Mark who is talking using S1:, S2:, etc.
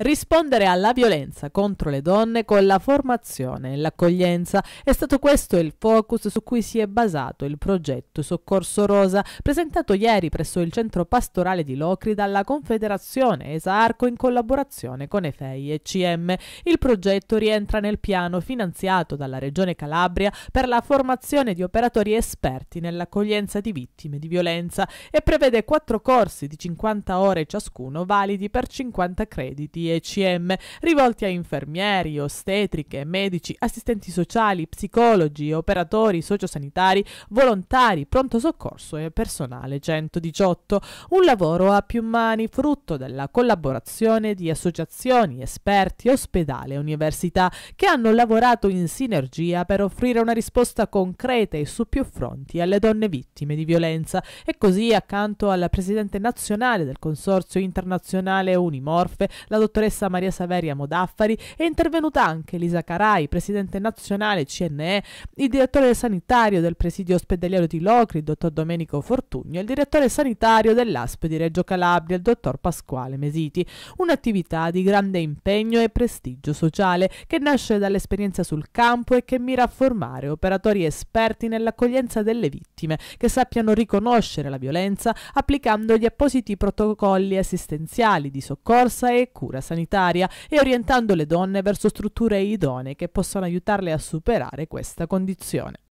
S1: Rispondere alla violenza contro le donne con la formazione e l'accoglienza è stato questo il focus su cui si è basato il progetto Soccorso Rosa presentato ieri presso il centro pastorale di Locri dalla Confederazione Esarco in collaborazione con EFEI e CM. Il progetto rientra nel piano finanziato dalla Regione Calabria per la formazione di operatori esperti nell'accoglienza di vittime di violenza e prevede quattro corsi di 50 ore ciascuno validi per 50 crediti ECM rivolti a infermieri, ostetriche, medici, assistenti sociali, psicologi, operatori sociosanitari, volontari, pronto soccorso e personale 118. Un lavoro a più mani frutto della collaborazione di associazioni, esperti, ospedale e università che hanno lavorato in sinergia per offrire una risposta concreta e su più fronti alle donne vittime di violenza e così accanto alla Presidente nazionale del Consorzio internazionale Unimorfe, la dottoressa dottoressa Maria Saveria Modaffari, è intervenuta anche Lisa Carai, presidente nazionale CNE, il direttore sanitario del presidio ospedaliero di Locri, il dottor Domenico Fortugno, e il direttore sanitario dell'ASP di Reggio Calabria, il dottor Pasquale Mesiti. Un'attività di grande impegno e prestigio sociale che nasce dall'esperienza sul campo e che mira a formare operatori esperti nell'accoglienza delle vittime, che sappiano riconoscere la violenza applicando gli appositi protocolli assistenziali di soccorsa e cura sanitaria sanitaria e orientando le donne verso strutture idonee che possano aiutarle a superare questa condizione.